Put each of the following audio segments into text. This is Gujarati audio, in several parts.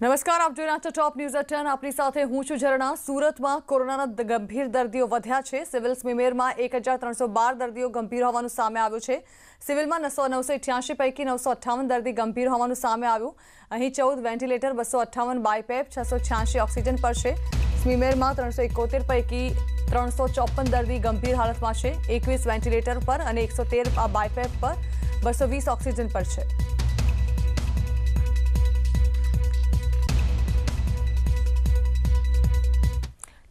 નમસ્કાર આપ જુનાટા ટોપ ન્યૂઝર ટન આપની સાથે હું છું જરણા સુરતમાં કોરોનાના ગંભીર દર્દીઓ વધ્યા છે સિવિલ્સ મીમેર માં 1312 દર્દીઓ ગંભીર હોવાનું સામે આવ્યું છે સિવિલમાં 99886 પૈકી 958 દર્દી ગંભીર હોવાનું સામે આવ્યું અહીં 14 વેન્ટિલેટર 258 બાયપેપ 686 ઓક્સિજન પર છે મીમેરમાં 371 પૈકી 354 દર્દી ગંભીર હાલતમાં છે 21 વેન્ટિલેટર પર અને 113 બાયપેપ પર 220 ઓક્સિજન પર છે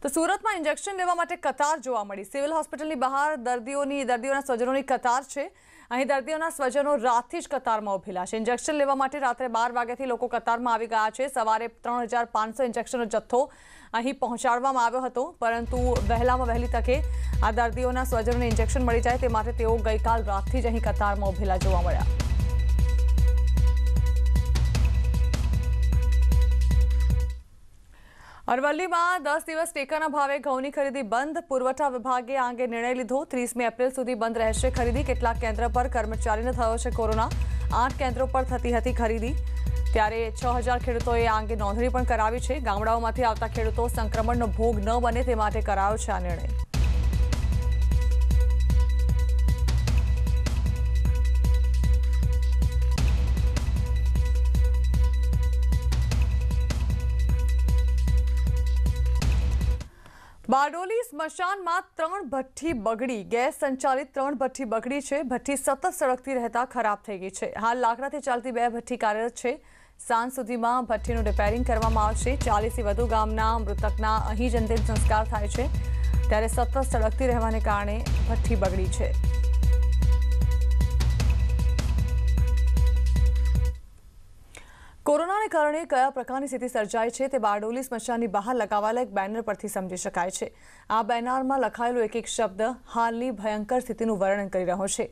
તો સુરતમાં ઇન્જેક્શન લેવા માટે કતાર જોવા મળી સિવિલ હોસ્પિટલની બહાર દર્દીઓની દર્દીઓના સ્વજનોની કતાર છે અહીં દર્દીઓના સ્વજનો રાતથી જ કતારમાં ઉભેલા છે ઇન્જેક્શન લેવા માટે રાત્રે બાર વાગ્યાથી લોકો કતારમાં આવી ગયા છે સવારે ત્રણ હજાર પાંચસો ઇન્જેક્શનનો જથ્થો અહીં પહોંચાડવામાં આવ્યો હતો પરંતુ વહેલામાં વહેલી તકે આ દર્દીઓના સ્વજનોને ઇન્જેક્શન મળી જાય તે માટે તેઓ ગઈકાલ રાતથી જ અહીં કતારમાં ઉભેલા જોવા મળ્યા અરવલ્લીમાં દસ દિવસ ટેકાના ભાવે ઘઉંની ખરીદી બંધ પુરવઠા વિભાગે આ અંગે નિર્ણય લીધો ત્રીસમી એપ્રિલ સુધી બંધ રહેશે ખરીદી કેટલાક કેન્દ્ર પર કર્મચારીને થયો છે કોરોના આઠ કેન્દ્રો પર થતી હતી ખરીદી ત્યારે છ હજાર ખેડૂતોએ આ અંગે નોંધણી પણ કરાવી છે ગામડાઓમાંથી આવતા ખેડૂતો સંક્રમણનો ભોગ ન બને તે માટે કરાયો છે આ નિર્ણય બારડોલી સ્મશાનમાં ત્રણ ભઠ્ઠી બગડી ગેસ સંચાલિત ત્રણ ભઠ્ઠી બગડી છે ભઠ્ઠી સતત સળગતી રહેતા ખરાબ થઈ ગઈ છે હાલ લાકડાથી ચાલતી બે ભઠ્ઠી કાર્યરત છે સાંજ સુધીમાં ભઠ્ઠીનું રિપેરિંગ કરવામાં આવશે ચાલીસથી વધુ ગામના મૃતકના અહીં જ અંતિમ સંસ્કાર થાય છે ત્યારે સતત સળગતી રહેવાને કારણે ભઠ્ઠી બગડી છે કોરોનાને કારણે કયા પ્રકારની સ્થિતિ સર્જાય છે તે બારડોલી સ્મશાનની બહાર લગાવાયેલા એક બેનર પરથી સમજી શકાય છે આ બેનરમાં લખાયેલો એક એક શબ્દ હાલની ભયંકર સ્થિતિનું વર્ણન કરી રહ્યો છે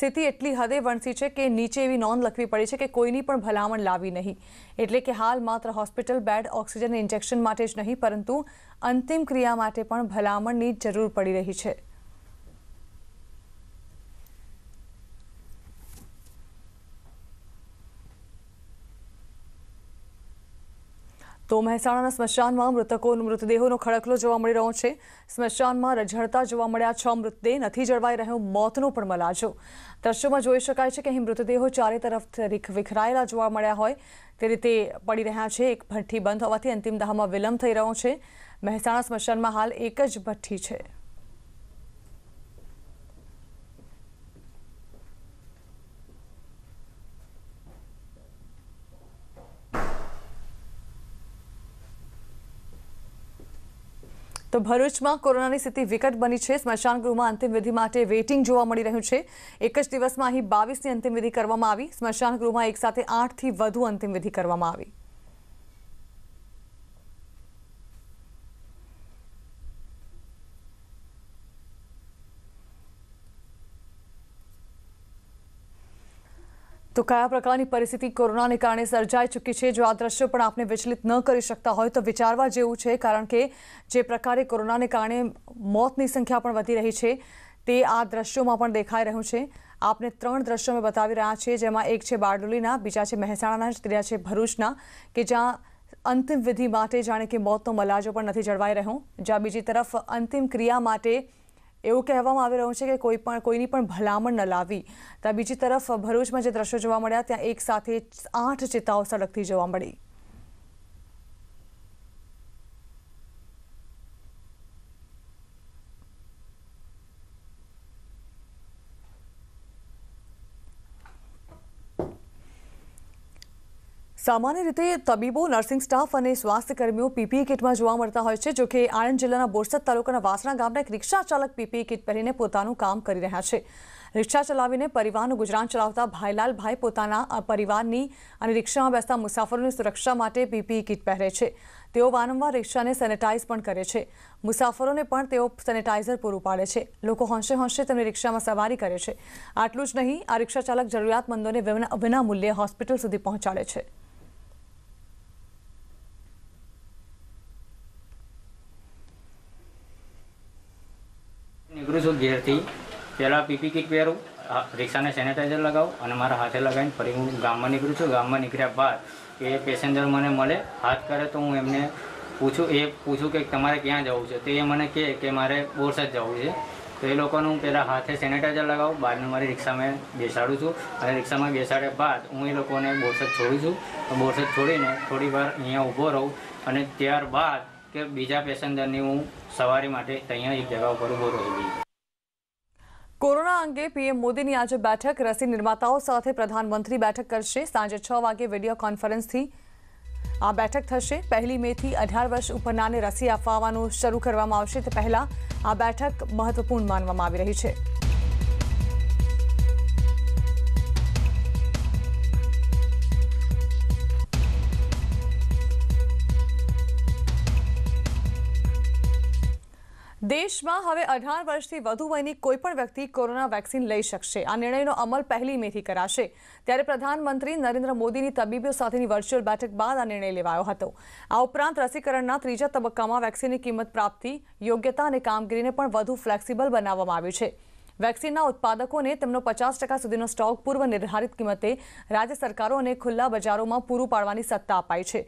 સ્થિતિ એટલી હદે વણસી છે કે નીચે એવી નોંધ લખવી પડી છે કે કોઈની પણ ભલામણ લાવી નહીં એટલે કે હાલ માત્ર હોસ્પિટલ બેડ ઓક્સિજન ઇન્જેક્શન માટે જ નહીં પરંતુ અંતિમ ક્રિયા માટે પણ ભલામણની જરૂર પડી રહી છે તો મહેસાણાના સ્મશાનમાં મૃતકોનો મૃતદેહોનો ખડકલો જોવા મળી રહ્યો છે સ્મશાનમાં રઝળતા જોવા મળ્યા છ મૃતદેહ નથી જળવાઈ રહ્યો મોતનો પણ મલાજો દ્રશ્યોમાં જોઈ શકાય છે કે અહીં મૃતદેહો ચારે તરફ વિખરાયેલા જોવા મળ્યા હોય તે રીતે પડી રહ્યા છે એક ભઠ્ઠી બંધ હોવાથી અંતિમ દાહમાં વિલંબ થઈ રહ્યો છે મહેસાણા સ્મશાનમાં હાલ એક જ ભઠ્ઠી છે તો ભરૂચમાં કોરોનાની સ્થિતિ વિકટ બની છે સ્મશાનગૃહમાં અંતિમવિધિ માટે વેઇટિંગ જોવા મળી રહ્યું છે એક જ દિવસમાં અહીં બાવીસની અંતિમવિધિ કરવામાં આવી સ્મશાનગૃહમાં સાથે આઠથી વધુ અંતિમવિધિ કરવામાં આવી તો કયા પ્રકારની પરિસ્થિતિ કોરોનાને કારણે સર્જાઈ ચૂકી છે જો આ દ્રશ્યો પણ આપણે વિચલિત ન કરી શકતા હોય તો વિચારવા જેવું છે કારણ કે જે પ્રકારે કોરોનાને કારણે મોતની સંખ્યા પણ વધી રહી છે તે આ દ્રશ્યોમાં પણ દેખાઈ રહ્યું છે આપને ત્રણ દ્રશ્યો મેં બતાવી રહ્યા છે જેમાં એક છે બારડોલીના બીજા છે મહેસાણાના ત્રીજા છે ભરૂચના કે જ્યાં અંતિમ વિધિ માટે જાણે કે મોતનો મલાજો પણ નથી જળવાઈ રહ્યો જ્યાં બીજી તરફ અંતિમ ક્રિયા માટે એવું કહેવામાં આવી રહ્યું છે કે કોઈ પણ કોઈની પણ ભલામણ ન લાવી ત્યાં બીજી તરફ ભરૂચમાં જે દ્રશ્યો જોવા મળ્યા ત્યાં એક સાથે આઠ ચિતાઓ સળગતી જોવા મળી સામાન્ય રીતે તબીબો નર્સિંગ સ્ટાફ અને સ્વાસ્થ્યકર્મીઓ કર્મીઓ પીપીઈ કિટમાં જોવા મળતા હોય છે જોકે આણંદ જિલ્લાના બોરસદ તાલુકાના વાસણા ગામના એક રિક્ષા ચાલક પીપીઈ કિટ પહેરીને પોતાનું કામ કરી રહ્યા છે રિક્ષા ચલાવીને પરિવારનું ગુજરાન ચલાવતા ભાઈલાલભાઈ પોતાના પરિવારની અને રિક્ષામાં બેસતા મુસાફરોની સુરક્ષા માટે પીપીઈ કિટ પહેરે છે તેઓ વારંવાર રિક્ષાને સેનેટાઇઝ પણ કરે છે મુસાફરોને પણ તેઓ સેનેટાઇઝર પૂરું પાડે છે લોકો હોંશે હોંશે તેમની રિક્ષામાં સવારી કરે છે આટલું જ નહીં આ રિક્ષા ચાલક જરૂરિયાતમંદોને વિના મૂલ્યે હોસ્પિટલ સુધી પહોંચાડે છે નીકળું છું ઘેરથી પહેલાં પીપી કીટ પહેરું રિક્ષાને સેનેટાઈઝર લગાવું અને મારા હાથે લગાવીને ફરી હું ગામમાં નીકળું છું ગામમાં નીકળ્યા બાદ એ પેસેન્જર મને મળે હાથ કરે તો હું એમને પૂછું એ પૂછું કે તમારે ક્યાં જવું છે તો એ મને કહે કે મારે બોરસદ જવું છે તો એ લોકોનું હું પહેલાં હાથે સેનેટાઈઝર લગાવું બાદનું મારી રિક્ષામાં બેસાડું છું અને રિક્ષામાં બેસાડ્યા બાદ હું એ લોકોને બોરસદ છોડું છું તો બોરસદ છોડીને થોડી વાર અહીંયા ઊભો રહું અને ત્યારબાદ કે બીજા પેસેન્જરની હું સવારે માટે ત્યાં એક જગા ઉપર ઊભો રહી કોરોના અંગે પીએમ મોદીની આજે બેઠક રસી નિર્માતાઓ સાથે પ્રધાનમંત્રી બેઠક કરશે સાંજે છ વાગે વિડીયો કોન્ફરન્સથી આ બેઠક થશે પહેલી મેથી અઢાર વર્ષ ઉપરનાને રસી આપવાનું શરૂ કરવામાં આવશે તે પહેલા આ બેઠક મહત્વપૂર્ણ માનવામાં આવી રહી છે દેશમાં હવે અઢાર વર્ષથી વધુ વયની કોઈપણ વ્યક્તિ કોરોના વેક્સિન લઈ શકશે આ નિર્ણયનો અમલ પહેલી મેથી કરાશે ત્યારે પ્રધાનમંત્રી નરેન્દ્ર મોદીની તબીબો સાથેની વર્ચ્યુઅલ બેઠક બાદ આ નિર્ણય લેવાયો હતો આ ઉપરાંત રસીકરણના ત્રીજા તબક્કામાં વેક્સિનની કિંમત પ્રાપ્તિ યોગ્યતા અને કામગીરીને પણ વધુ ફ્લેક્સિબલ બનાવવામાં આવ્યું છે વેક્સિનના ઉત્પાદકોને તેમનો પચાસ ટકા સુધીનો સ્ટોક પૂર્વ નિર્ધારિત કિંમતે રાજ્ય સરકારો અને ખુલ્લા બજારોમાં પૂરું પાડવાની સત્તા અપાઈ છે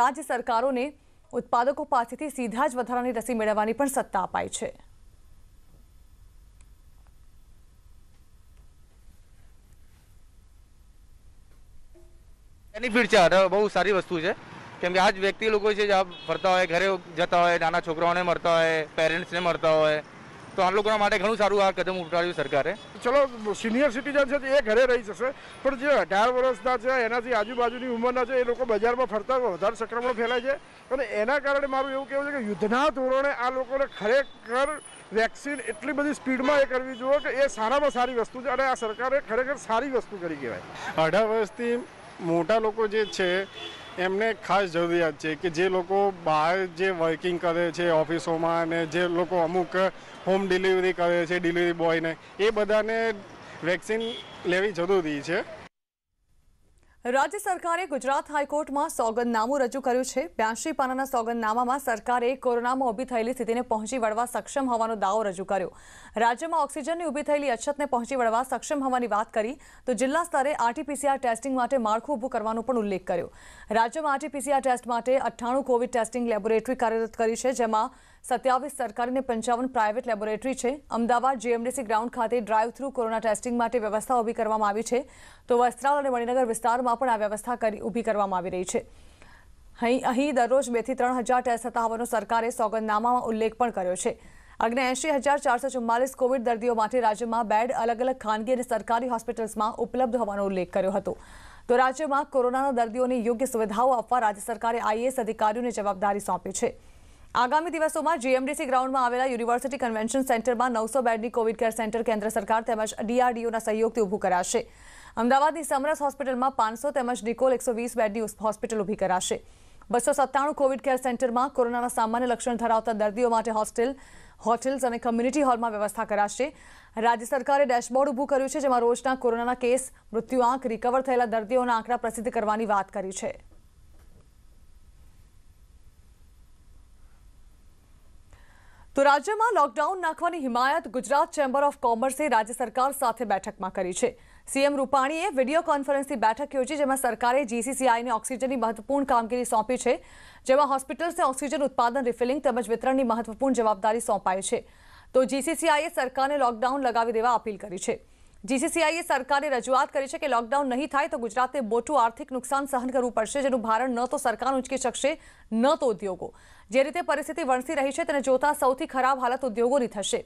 રાજ્ય સરકારોને ઉત્પાદકો પાસેથી સીધા જ વધારાની રસી મેળવવાની પણ સત્તા અપાઈ છે બેનિફિટ છે અને બહુ સારી વસ્તુ છે કેમ કે આજ વ્યક્તિ લોકો છે જે ફરતા હોય ઘરે જતા હોય નાના છોકરાઓને મળતા હોય પેરેન્ટ્સને મળતા હોય તો આ લોકોના માટે ઘણું સારું આ કદમ ઉઠાવ્યું સરકારે ચલો સિનિયર સિટીઝન છે એ ઘરે રહી જશે પણ જે અઢાર વર્ષના છે એનાથી આજુબાજુની ઉંમરના છે એ લોકો બજારમાં ફરતા વધારે સંક્રમણ ફેલાય છે અને એના કારણે મારું એવું કહેવું છે કે યુદ્ધના ધોરણે આ લોકોને ખરેખર વેક્સિન એટલી બધી સ્પીડમાં એ કરવી જોઈએ કે એ સારામાં સારી વસ્તુ છે અને આ સરકારે ખરેખર સારી વસ્તુ કરી કહેવાય અઢાર વર્ષથી મોટા લોકો જે છે એમને ખાસ જરૂરિયાત છે કે જે લોકો બહાર જે વર્કિંગ કરે છે ઓફિસોમાં અને જે લોકો અમુક હોમ ડિલિવરી કરે છે ડિલિવરી બોયને એ બધાને વેક્સિન લેવી જરૂરી છે રાજ્ય સરકારે ગુજરાત હાઈકોર્ટમાં સોગંદનામું રજૂ કર્યું છે બ્યાસી પાનાના સોગંદનામામાં સરકારે કોરોનામાં ઉભી થયેલી સ્થિતિને પહોંચી વળવા સક્ષમ હોવાનો દાવો રજૂ કર્યો રાજ્યમાં ઓક્સિજનની ઊભી થયેલી અછતને પહોંચી વળવા સક્ષમ હોવાની વાત કરી તો જિલ્લા સ્તરે આરટીપીસીઆર ટેસ્ટિંગ માટે માળખું ઊભું કરવાનો પણ ઉલ્લેખ કર્યો રાજ્યમાં આરટીપીસીઆર ટેસ્ટ માટે અઠ્ઠાણું કોવિડ ટેસ્ટિંગ લેબોરેટરી કાર્યરત કરી છે જેમાં સત્યાવીસ સરકારી અને પંચાવન પ્રાઇવેટ લેબોરેટરી છે અમદાવાદ જીએમડીસી ગ્રાઉન્ડ ખાતે ડ્રાઇવ થ્રુ કોરોના ટેસ્ટિંગ માટે વ્યવસ્થા ઊભી કરવામાં આવી છે તો વસ્ત્રાલ અને મણિનગર વિસ્તારમાં પણ આ વ્યવસ્થા ઊભી કરવામાં આવી રહી છે અહીં દરરોજ બેથી ત્રણ હજાર ટેસ્ટ થતા હોવાનો સરકારે સોગંદનામામાં ઉલ્લેખ પણ કર્યો છે અગ્ને એંશી હજાર ચારસો ચુમ્માલીસ કોવિડ દર્દીઓ માટે રાજ્યમાં બેડ અલગ અલગ ખાનગી અને સરકારી હોસ્પિટલ્સમાં ઉપલબ્ધ હોવાનો ઉલ્લેખ કર્યો હતો તો રાજ્યમાં કોરોનાના દર્દીઓને યોગ્ય સુવિધાઓ આપવા રાજ્ય સરકારે આઈએએસ અધિકારીઓને જવાબદારી સોંપી છે આગામી દિવસોમાં જીએમડીસી ગ્રાઉન્ડમાં આવેલા યુનિવર્સિટી કન્વેન્શન સેન્ટરમાં નવસો બેડની કોવિડ કેર સેન્ટર કેન્દ્ર સરકાર તેમજ ડીઆરડીઓના સહયોગથી ઊભું કરાશે અમદાવાદની સમરસ હોસ્પિટલમાં પાંચસો તેમજ નિકોલ એકસો વીસ બેડની હોસ્પિટલ ઊભી કરાશે બસો સત્તાણું કોવિડ કેર સેન્ટરમાં કોરોનાના સામાન્ય લક્ષણ ધરાવતા દર્દીઓ માટે હોસ્ટેલ હોટેલ્સ અને કમ્યુનિટી હોલમાં વ્યવસ્થા કરાશે રાજ્ય સરકારે ડેશબોર્ડ ઊભું કર્યું છે જેમાં રોજના કોરોનાના કેસ મૃત્યુ આંક રિકવર થયેલા દર્દીઓના આંકડા પ્રસિદ્ધ કરવાની વાત કરી છે તો રાજ્યમાં લોકડાઉન નાખવાની હિમાયત ગુજરાત ચેમ્બર ઓફ કોમર્સે રાજ્ય સરકાર સાથે બેઠકમાં કરી છે સીએમ રૂપાણીએ વિડીયો કોન્ફરન્સથી બેઠક યોજી જેમાં સરકારે જીસીસીઆઈને ઓક્સિજનની મહત્વપૂર્ણ કામગીરી સોંપી છે જેમાં હોસ્પિટલ્સને ઓક્સિજન ઉત્પાદન રિફિલિંગ તેમજ વિતરણની મહત્વપૂર્ણ જવાબદારી સોંપાઈ છે તો જીસીસીઆઈએ સરકારને લોકડાઉન લગાવી દેવા અપીલ કરી છે જીસીસીઆઈએ સરકારે રજૂઆત કરી છે કે લોકડાઉન નહીં થાય તો ગુજરાતને મોટું આર્થિક નુકસાન સહન કરવું પડશે જેનું ભારણ ન તો સરકાર ઉંચકી શકશે ન તો ઉદ્યોગો જે રીતે પરિસ્થિતિ વણસી રહી છે તેને જોતા સૌથી ખરાબ હાલત ઉદ્યોગોની થશે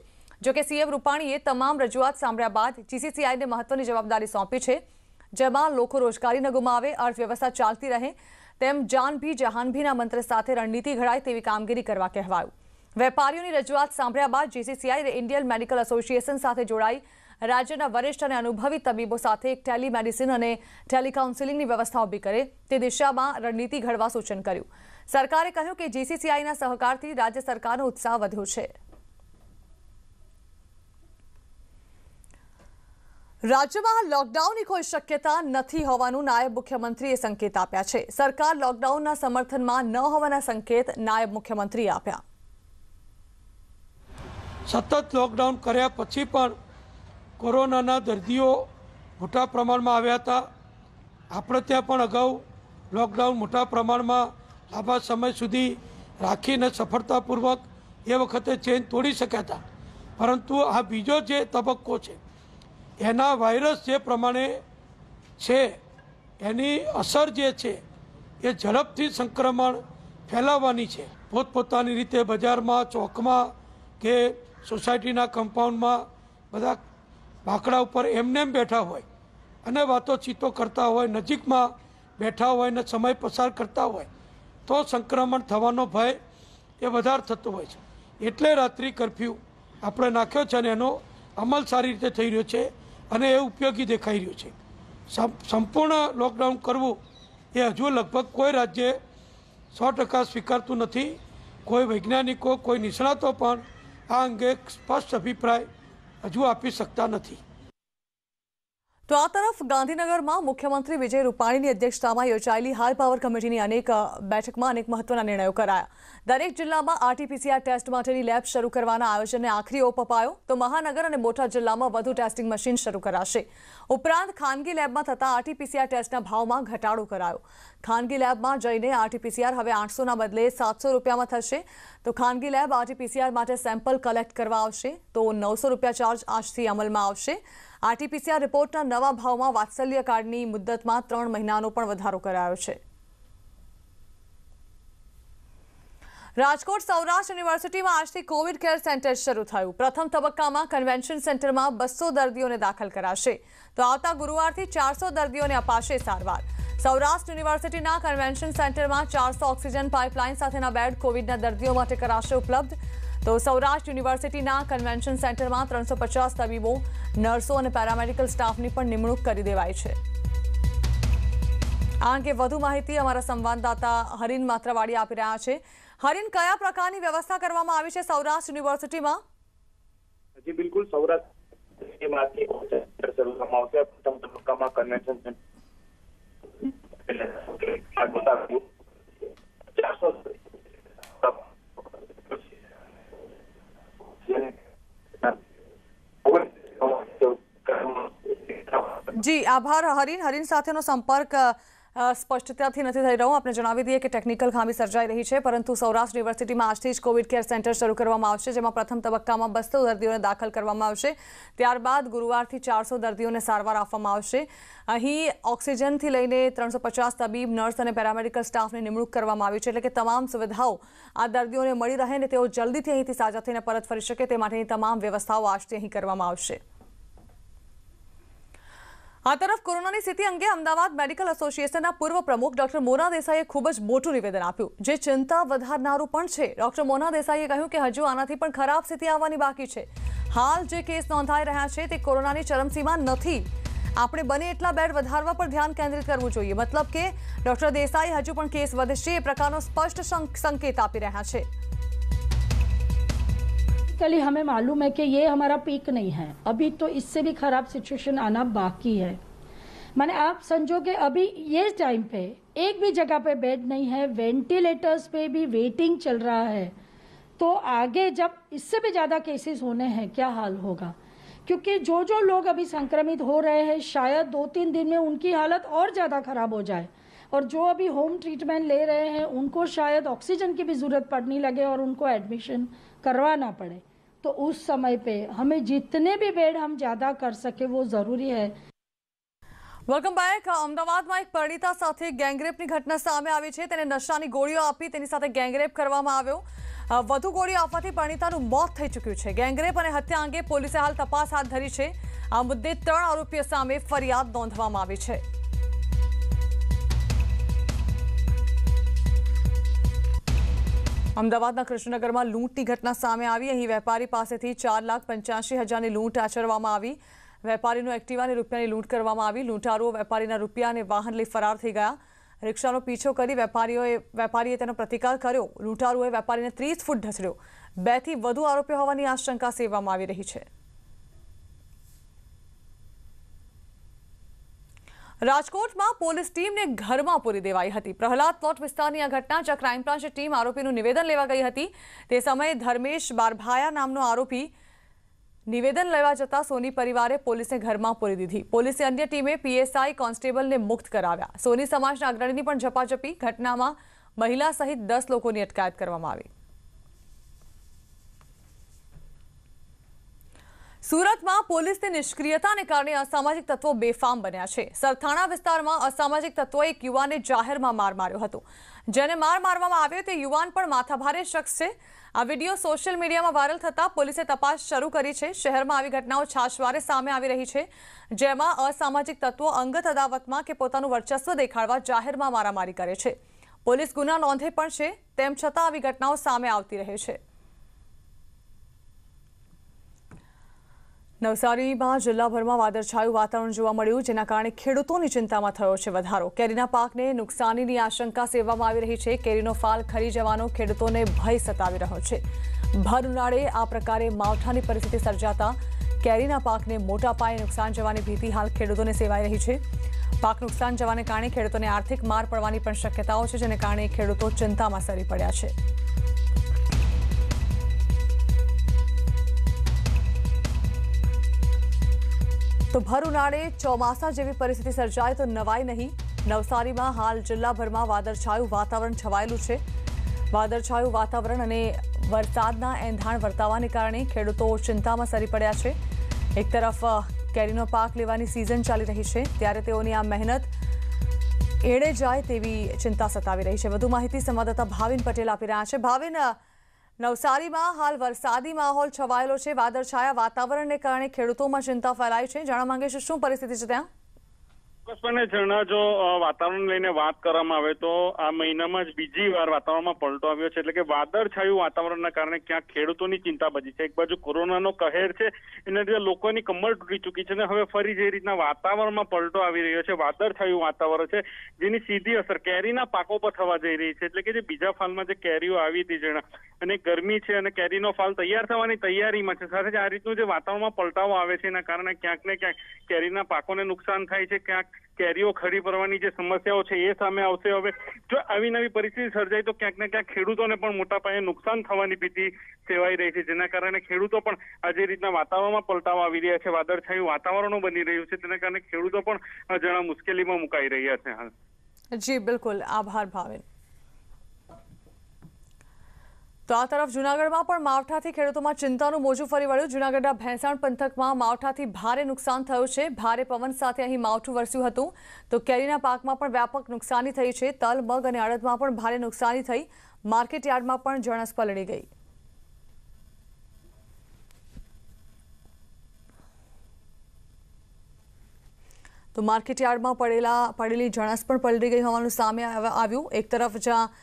જો કે સીએમ રૂપાણીએ તમામ રજૂઆત સાંભળ્યા બાદ જીસીસીઆઈને મહત્વની જવાબદારી સોંપી છે જેમાં લોકો રોજગારી ન ગુમાવે અર્થવ્યવસ્થા ચાલતી રહે તેમ જાનભી ભી મંત્ર સાથે રણનીતિ ઘડાય તેવી કામગીરી કરવા કહેવાયું વેપારીઓની રજૂઆત સાંભળ્યા બાદ જીસીસીઆઈ ઇન્ડિયન મેડિકલ એસોસિએશન સાથે જોડાઈ રાજ્યના વરિષ્ઠ અને અનુભવી તબીબો સાથે એક ટેલી અને ટેલી કાઉન્સિલિંગની વ્યવસ્થા ઊભી કરે તે દિશામાં રણનીતિ ઘડવા સૂચન કર્યું સરકારે કહ્યું કે જીસીસીઆઈના સહકારથી રાજ્ય સરકારનો ઉત્સાહ વધ્યો છે રાજ્યમાં લોકડાઉનની કોઈ શક્યતા નથી હોવાનું નાયબ મુખ્યમંત્રીએ સંકેત આપ્યા છે સરકાર લોકડાઉનના સમર્થનમાં ન હોવાના સંકેત નાયબ મુખ્યમંત્રીએ આપ્યા સતત લોકડાઉન કર્યા પછી પણ કોરોનાના દર્દીઓ મોટા પ્રમાણમાં આવ્યા હતા આપણે ત્યાં પણ અગાઉ લોકડાઉન મોટા પ્રમાણમાં લાંબા સમય સુધી રાખીને સફળતાપૂર્વક એ વખતે ચેન તોડી શક્યા હતા પરંતુ આ બીજો જે તબક્કો છે એના વાયરસ જે પ્રમાણે છે એની અસર જે છે એ ઝડપથી સંક્રમણ ફેલાવવાની છે પોતપોતાની રીતે બજારમાં ચોકમાં કે સોસાયટીના કમ્પાઉન્ડમાં બધા બાકડા ઉપર એમનેમ બેઠા હોય અને વાતો ચીતો કરતા હોય નજીકમાં બેઠા હોય ને સમય પસાર કરતા હોય તો સંક્રમણ થવાનો ભય એ વધારે થતો હોય છે એટલે રાત્રિ કરફ્યુ આપણે નાખ્યો છે અને એનો અમલ સારી રીતે થઈ રહ્યો છે અને એ ઉપયોગી દેખાઈ રહ્યો છે સંપૂર્ણ લોકડાઉન કરવું એ હજુ લગભગ કોઈ રાજ્ય સો ટકા સ્વીકારતું નથી કોઈ વૈજ્ઞાનિકો કોઈ નિષ્ણાતો પણ આ અંગે સ્પષ્ટ અભિપ્રાય હજુ આપી શકતા નથી તો આ તરફ ગાંધીનગરમાં મુખ્યમંત્રી વિજય રૂપાણીની અધ્યક્ષતામાં યોજાયેલી હાલ પાવર કમિટીની અનેક બેઠકમાં અનેક મહત્વના નિર્ણયો કરાયા દરેક જિલ્લામાં આરટીપીસીઆર ટેસ્ટ માટેની લેબ શરૂ કરવાના આયોજનને આખરી ઓપ અપાયો તો મહાનગર અને મોટા જિલ્લામાં વધુ ટેસ્ટિંગ મશીન શરૂ કરાશે ઉપરાંત ખાનગી લેબમાં થતા આરટીપીસીઆર ટેસ્ટના ભાવમાં ઘટાડો કરાયો ખાનગી લેબમાં જઈને આરટીપીસીઆર હવે આઠસોના બદલે સાતસો રૂપિયામાં થશે તો ખાનગી લેબ આરટીપીસીઆર માટે સેમ્પલ કલેક્ટ કરવા આવશે તો નવસો રૂપિયા ચાર્જ આજથી અમલમાં આવશે આરટીપીસીઆર રિપોર્ટના નવા ભાવમાં વાત્સલ્ય કાર્ડની મુદ્દતમાં ત્રણ મહિનાનો પણ વધારો કરાયો છે રાજકોટ સૌરાષ્ટ્ર યુનિવર્સિટીમાં આજથી કોવિડ કેર સેન્ટર શરૂ થયું પ્રથમ તબક્કામાં કન્વેન્શન સેન્ટરમાં બસો દર્દીઓને દાખલ કરાશે તો આવતા ગુરુવારથી ચારસો દર્દીઓને અપાશે સારવાર સૌરાષ્ટ્ર યુનિવર્સિટીના કન્વેન્શન સેન્ટરમાં ચારસો ઓક્સિજન પાઇપલાઇન સાથેના બેડ કોવિડના દર્દીઓ માટે કરાશે ઉપલબ્ધ તો સૌરાષ્ટ્ર યુનિવર્સિટીના કન્વેન્શન સેન્ટરમાં ત્રણસો પચાસ તબીબો નર્સો અને પેરામેડિકલ સ્ટાફની પણ નિમણૂક કરી દેવાઈ છે આ અંગે વધુ માહિતી અમારા સંવાદદાતા હરીન માત્રાવાડી આપી રહ્યા છે હરીન કયા પ્રકારની વ્યવસ્થા કરવામાં આવી છે સૌરાષ્ટ્ર યુનિવર્સિટીમાં જી બિલકુલ સૌરાષ્ટ્ર કન્વેન્શન સેન્ટર જી આભાર હરીન હરીન સાથેનો સંપર્ક સ્પષ્ટતાથી નથી થઈ રહ્યો આપણે જણાવી દઈએ કે ટેકનિકલ ખામી સર્જાઈ રહી છે પરંતુ સૌરાષ્ટ્ર યુનિવર્સિટીમાં આજથી જ કોવિડ કેર સેન્ટર શરૂ કરવામાં આવશે જેમાં પ્રથમ તબક્કામાં બસો દર્દીઓને દાખલ કરવામાં આવશે ત્યારબાદ ગુરુવારથી ચારસો દર્દીઓને સારવાર આપવામાં આવશે અહીં ઓક્સિજનથી લઈને ત્રણસો પચાસ તબીબ નર્સ અને પેરામેડિકલ સ્ટાફની નિમણૂક કરવામાં આવી છે એટલે કે તમામ સુવિધાઓ આ દર્દીઓને મળી રહે ને તેઓ જલ્દીથી અહીંથી સાજા થઈને પરત ફરી શકે તે માટેની તમામ વ્યવસ્થાઓ આજથી અહીં કરવામાં આવશે આ તરફ કોરોનાની સ્થિતિ અંગે અમદાવાદ મેડિકલ એસોસિએશનના પૂર્વ પ્રમુખ ડૉક્ટર મોના દેસાઈએ ખૂબ જ મોટું નિવેદન આપ્યું જે ચિંતા વધારનારો પણ છે ડૉક્ટર મોના દેસાઈએ કહ્યું કે હજુ આનાથી પણ ખરાબ સ્થિતિ આવવાની બાકી છે હાલ જે કેસ નોંધાઈ રહ્યા છે તે કોરોનાની ચરમસીમા નથી આપણે બને એટલા બેડ વધારવા પર ધ્યાન કેન્દ્રિત કરવું જોઈએ મતલબ કે ડૉક્ટર દેસાઈ હજુ પણ કેસ વધશે એ પ્રકારનો સ્પષ્ટ સંકેત આપી રહ્યા છે बेसिकली हमें मालूम है कि ये हमारा पीक नहीं है अभी तो इससे भी ख़राब सिचुएशन आना बाकी है माने आप समझो कि अभी ये टाइम पे एक भी जगह पे बेड नहीं है वेंटिलेटर्स पे भी वेटिंग चल रहा है तो आगे जब इससे भी ज़्यादा केसेस होने हैं क्या हाल होगा क्योंकि जो जो लोग अभी संक्रमित हो रहे हैं शायद दो तीन दिन में उनकी हालत और ज़्यादा ख़राब हो जाए और जो अभी होम ट्रीटमेंट ले रहे हैं उनको शायद ऑक्सीजन की भी ज़रूरत पड़ने लगे और उनको एडमिशन करवाना पड़े तो उस समय पे हमें जितने भी बेड हम ज़्यादा कर सके वो ज़रूरी है વેલકમ બેક અમદાવાદમાં એક પરિણીતા સાથે ગેંગરેપની ઘટના સામે આવી છે તેને નશાની ગોળીઓ આપી તેની સાથે ગેંગરેપ કરવામાં આવ્યો વધુ ગોળીઓ આપવાથી પરિણીતાનું મોત થઈ ચૂક્યું છે ગેંગરેપ અને હત્યા અંગે પોલીસે હાલ તપાસ હાથ ધરી છે આ મુદ્દે ત્રણ આરોપીઓ સામે ફરિયાદ નોંધવામાં આવી છે અમદાવાદના કૃષ્ણનગરમાં લૂંટની ઘટના સામે આવી અહીં વેપારી પાસેથી ચાર લાખ પંચ્યાસી હજારની લૂંટ આચરવામાં આવી વેપારીનું એક્ટિવાની રૂપિયાની લૂંટ કરવામાં આવી લૂંટારુઓ વેપારીના રૂપિયાને વાહન લઈ ફરાર થઈ ગયા રિક્ષાનો પીછો કરી વેપારીઓએ વેપારીએ તેનો પ્રતિકાર કર્યો લૂંટારુઓએ વેપારીને ત્રીસ ફૂટ ઢસડ્યો બેથી વધુ આરોપીઓ હોવાની આશંકા સેવવામાં આવી રહી છે રાજકોટમાં પોલીસ ટીમને ઘરમાં પૂરી દેવાઈ હતી પ્રહલાદ પ્લોટ વિસ્તારની આ ઘટના જ્યાં ક્રાઇમ ટીમ આરોપીનું નિવેદન લેવા ગઈ હતી તે સમયે ધર્મેશ બારભાયા નામનો આરોપી નિવેદન લેવા જતાં સોની પરિવારે પોલીસને ઘરમાં પૂરી દીધી પોલીસે અન્ય ટીમે પીએસઆઈ કોન્સ્ટેબલને મુક્ત કરાવ્યા સોની સમાજના અગ્રણીની પણ ઝપાઝપી ઘટનામાં મહિલા સહિત દસ લોકોની અટકાયત કરવામાં આવી સુરતમાં પોલીસની નિષ્ક્રિયતાને કારણે અસામાજિક તત્વો બેફામ બન્યા છે સરથાણા વિસ્તારમાં અસામાજિક તત્વો એક યુવાને જાહેરમાં માર માર્યો હતો જેને માર મારવામાં આવ્યો તે યુવાન પણ માથાભારે શખ્સ છે આ વિડીયો સોશિયલ મીડિયામાં વાયરલ થતાં પોલીસે તપાસ શરૂ કરી છે શહેરમાં આવી ઘટનાઓ છાશવારે સામે આવી રહી છે જેમાં અસામાજિક તત્વો અંગત અદાવતમાં કે પોતાનું વર્ચસ્વ દેખાડવા જાહેરમાં મારામારી કરે છે પોલીસ ગુના નોંધે પણ છે તેમ છતાં આવી ઘટનાઓ સામે આવતી રહે છે નવસારીમાં જિલ્લાભરમાં વાદળછાયું વાતાવરણ જોવા મળ્યું જેના કારણે ખેડૂતોની ચિંતામાં થયો છે વધારો કેરીના પાકને નુકસાનીની આશંકા સેવવામાં આવી રહી છે કેરીનો ફાલ ખરી જવાનો ખેડૂતોને ભય સતાવી રહ્યો છે ભર ઉનાળે આ પ્રકારે માવઠાની પરિસ્થિતિ સર્જાતા કેરીના પાકને મોટા પાયે નુકસાન જવાની ભીતિ હાલ ખેડૂતોને સેવાઈ રહી છે પાક નુકસાન જવાને કારણે ખેડૂતોને આર્થિક માર પડવાની પણ શક્યતાઓ છે જેને કારણે ખેડૂતો ચિંતામાં સરી પડ્યા છે તો ભર ઉનાળે ચોમાસા જેવી પરિસ્થિતિ સર્જાય તો નવાય નહીં નવસારીમાં હાલ જિલ્લાભરમાં વાદળછાયું વાતાવરણ છવાયેલું છે વાદળછાયું વાતાવરણ અને વરસાદના એંધાણ વર્તાવાને કારણે ખેડૂતો ચિંતામાં સરી પડ્યા છે એક તરફ કેરીનો પાક લેવાની સિઝન ચાલી રહી છે ત્યારે તેઓની આ મહેનત એળે જાય તેવી ચિંતા સતાવી રહી છે વધુ માહિતી સંવાદદાતા ભાવિન પટેલ આપી રહ્યા છે ભાવિન નવસારીમાં હાલ વરસાદી માહોલ છવાયેલો છે વાદળછાયા વાતાવરણને કારણે ખેડૂતોમાં ચિંતા ફેલાઈ છે જાણવા માંગે છે શું પરિસ્થિતિ છે ત્યાં ચોક્કસપણે ઝરણા જો વાતાવરણ લઈને વાત કરવામાં આવે તો આ મહિનામાં જ બીજી વાર વાતાવરણમાં પલટો આવ્યો છે એટલે કે વાદળછાયું વાતાવરણના કારણે ક્યાંક ખેડૂતોની ચિંતા વધી છે એક બાજુ કોરોનાનો કહેર છે એના લીધે લોકોની કમર તૂટી ચૂકી છે અને હવે ફરી જે રીતના વાતાવરણમાં પલટો આવી રહ્યો છે વાદળછાયું વાતાવરણ છે જેની સીધી અસર કેરીના પાકો પર થવા જઈ રહી છે એટલે કે જે બીજા ફાલમાં જે કેરીઓ આવી હતી ઝરણા અને ગરમી છે અને કેરીનો ફાલ તૈયાર થવાની તૈયારીમાં છે સાથે જ આ રીતનું જે વાતાવરણમાં પલટાવો આવે છે એના કારણે ક્યાંક ને ક્યાંક કેરીના પાકોને નુકસાન થાય છે ક્યાંક કેરીઓ ખરી પડવાની જે સમસ્યાઓ છે એ સામે આવશે હવે જો આવી નવી પરિસ્થિતિ સર્જાય તો ક્યાંક ને ક્યાંક ખેડૂતોને પણ મોટા પાયે નુકસાન થવાની ભીતિ સેવાઈ રહી છે જેના કારણે ખેડૂતો પણ આ જે રીતના વાતાવરણમાં પલટાવા આવી રહ્યા છે વાદળછાયું વાતાવરણો બની રહ્યું છે તેના કારણે ખેડૂતો પણ જણા મુશ્કેલીમાં મુકાઈ રહ્યા છે હાલ જી બિલકુલ આભાર ભાવિન તો આ તરફ જૂનાગઢમાં પણ માવઠાથી ખેડૂતોમાં ચિંતાનું મોજું ફરી વળ્યું જૂનાગઢના ભેંસાણ પંથકમાં માવઠાથી ભારે નુકસાન થયું છે ભારે પવન સાથે અહીં માવઠું વરસ્યું હતું તો કેરીના પાકમાં પણ વ્યાપક નુકસાની થઈ છે તલ મગ અને અડદમાં પણ ભારે નુકસાની થઈ માર્કેટ યાર્ડમાં પણ જણસ પલળી ગઈ તો માર્કેટ યાર્ડમાં પડેલા પડેલી જણસ પણ પલળી ગઈ હોવાનું સામે આવ્યું એક તરફ જ્યાં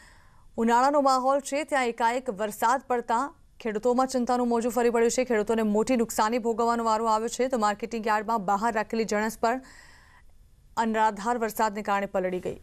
ઉનાળાનો માહોલ છે ત્યાં એકાએક વરસાદ પડતા ખેડૂતોમાં ચિંતાનું મોજું ફરી પડ્યું છે ખેડૂતોને મોટી નુકસાની ભોગવવાનો વારો આવ્યો છે તો માર્કેટિંગ યાર્ડમાં બહાર રાખેલી જણસ પણ અનરાધાર વરસાદને કારણે પલળી ગઈ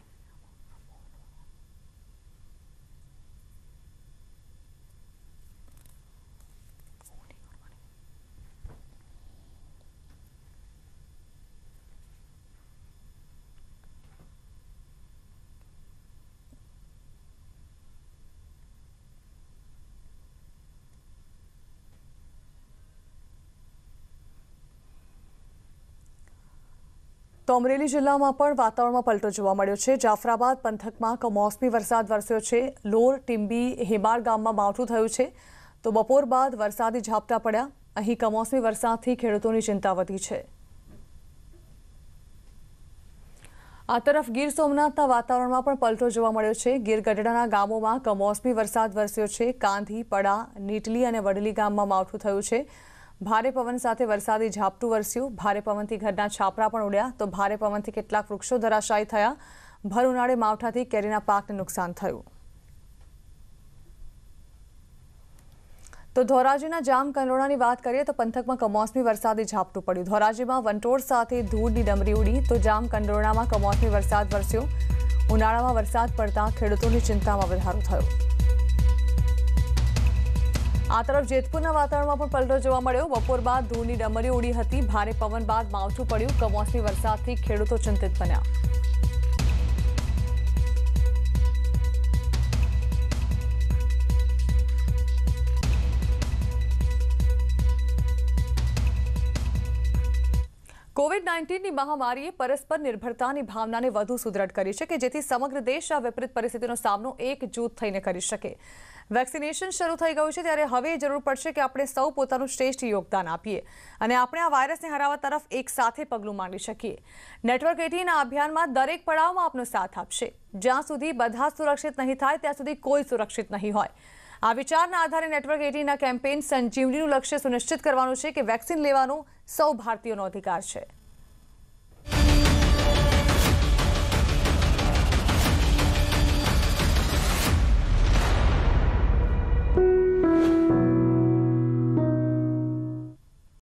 તો અમરેલી જિલ્લામાં પણ વાતાવરણમાં પલટો જોવા મળ્યો છે જાફરાબાદ પંથકમાં કમોસમી વરસાદ વરસ્યો છે લોર ટીંબી હેબાળ ગામમાં માવઠું થયું છે તો બપોર બાદ વરસાદી ઝાપટા પડ્યા અહીં કમોસમી વરસાદથી ખેડૂતોની ચિંતા વધી છે આ તરફ ગીર સોમનાથના વાતાવરણમાં પણ પલટો જોવા મળ્યો છે ગીર ગઢડાના ગામોમાં કમોસમી વરસાદ વરસ્યો છે કાંધી પડા નીટલી અને વડલી ગામમાં માવઠું થયું છે ભારે પવન સાથે વરસાદી ઝાપટું વરસ્યું ભારે પવનથી ઘરના છાપરા પણ ઉડ્યા તો ભારે પવનથી કેટલાક વૃક્ષો ધરાશાયી થયા ભર ઉનાળે માવઠાથી કેરીના પાકને નુકસાન થયું તો ધોરાજીના જામ કંડોળાની વાત કરીએ તો પંથકમાં કમોસમી વરસાદી ઝાપટું પડ્યું ધોરાજીમાં વંટોળ સાથે ધૂળની ડમરી ઉડી તો જામ કંડોળામાં કમોસમી વરસાદ વરસ્યો ઉનાળામાં વરસાદ પડતા ખેડૂતોની ચિંતામાં વધારો થયો આ તરફ જેતપુરના વાતાવરણમાં પણ પલટો જોવા મળ્યો બપોર બાદ ધૂળની ડમરી ઉડી હતી ભારે પવન બાદ માવઠું પડ્યું કમોસમી વરસાદથી ખેડૂતો ચિંતિત બન્યા કોવિડ નાઇન્ટીનની મહામારીએ પરસ્પર નિર્ભરતાની ભાવનાને વધુ સુદ્રઢ કરી છે કે જેથી સમગ્ર દેશ આ વિપરીત પરિસ્થિતિનો સામનો એક જૂથ થઈને કરી શકે વેક્સિનેશન શરૂ થઈ ગયું છે ત્યારે હવે જરૂર પડશે કે આપણે સૌ પોતાનું શ્રેષ્ઠ યોગદાન આપીએ અને આપણે આ વાયરસને હરાવવા તરફ એક સાથે પગલું માંડી શકીએ નેટવર્ક એટીના અભિયાનમાં દરેક પડાવમાં આપનો સાથ આપશે જ્યાં સુધી બધા સુરક્ષિત નહીં થાય ત્યાં સુધી કોઈ સુરક્ષિત નહીં હોય આ વિચારના આધારે નેટવર્ક એટીના કેમ્પેઇન સંજીવનીનું લક્ષ્ય સુનિશ્ચિત કરવાનું છે કે વેક્સિન લેવાનું સૌ ભારતીયોનો અધિકાર છે